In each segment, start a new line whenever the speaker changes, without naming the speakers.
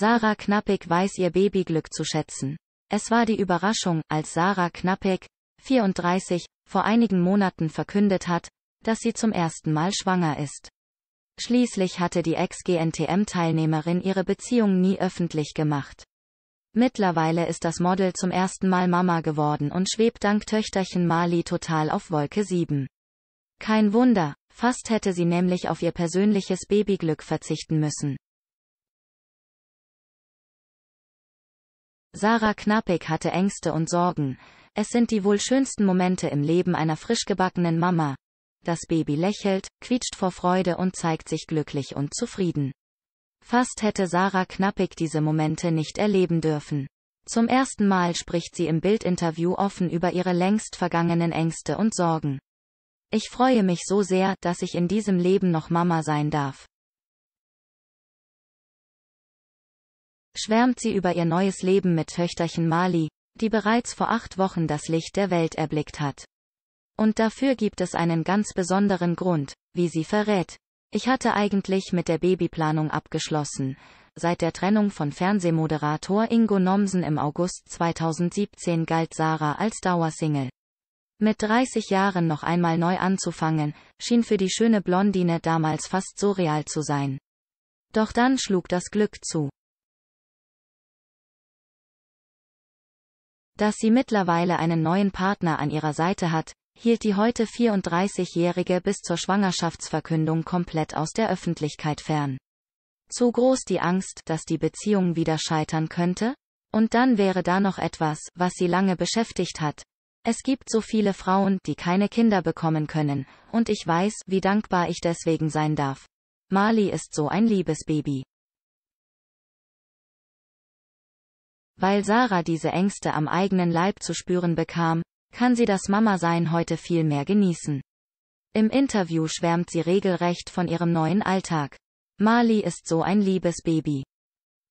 Sarah Knappig weiß ihr Babyglück zu schätzen. Es war die Überraschung, als Sarah Knappig, 34, vor einigen Monaten verkündet hat, dass sie zum ersten Mal schwanger ist. Schließlich hatte die Ex-GNTM-Teilnehmerin ihre Beziehung nie öffentlich gemacht. Mittlerweile ist das Model zum ersten Mal Mama geworden und schwebt dank Töchterchen Mali total auf Wolke 7. Kein Wunder, fast hätte sie nämlich auf ihr persönliches Babyglück verzichten müssen. Sarah Knappig hatte Ängste und Sorgen. Es sind die wohl schönsten Momente im Leben einer frischgebackenen Mama. Das Baby lächelt, quietscht vor Freude und zeigt sich glücklich und zufrieden. Fast hätte Sarah Knappig diese Momente nicht erleben dürfen. Zum ersten Mal spricht sie im Bildinterview offen über ihre längst vergangenen Ängste und Sorgen. Ich freue mich so sehr, dass ich in diesem Leben noch Mama sein darf. schwärmt sie über ihr neues Leben mit Töchterchen Mali, die bereits vor acht Wochen das Licht der Welt erblickt hat. Und dafür gibt es einen ganz besonderen Grund, wie sie verrät. Ich hatte eigentlich mit der Babyplanung abgeschlossen. Seit der Trennung von Fernsehmoderator Ingo Nomsen im August 2017 galt Sarah als Dauersingle. Mit 30 Jahren noch einmal neu anzufangen, schien für die schöne Blondine damals fast surreal zu sein. Doch dann schlug das Glück zu. Dass sie mittlerweile einen neuen Partner an ihrer Seite hat, hielt die heute 34-Jährige bis zur Schwangerschaftsverkündung komplett aus der Öffentlichkeit fern. Zu groß die Angst, dass die Beziehung wieder scheitern könnte? Und dann wäre da noch etwas, was sie lange beschäftigt hat. Es gibt so viele Frauen, die keine Kinder bekommen können, und ich weiß, wie dankbar ich deswegen sein darf. Mali ist so ein Liebesbaby. Weil Sarah diese Ängste am eigenen Leib zu spüren bekam, kann sie das Mama-Sein heute viel mehr genießen. Im Interview schwärmt sie regelrecht von ihrem neuen Alltag. Marley ist so ein liebes Baby.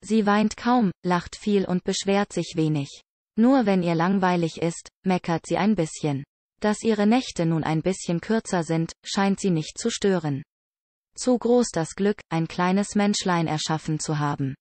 Sie weint kaum, lacht viel und beschwert sich wenig. Nur wenn ihr langweilig ist, meckert sie ein bisschen. Dass ihre Nächte nun ein bisschen kürzer sind, scheint sie nicht zu stören. Zu groß das Glück, ein kleines Menschlein erschaffen zu haben.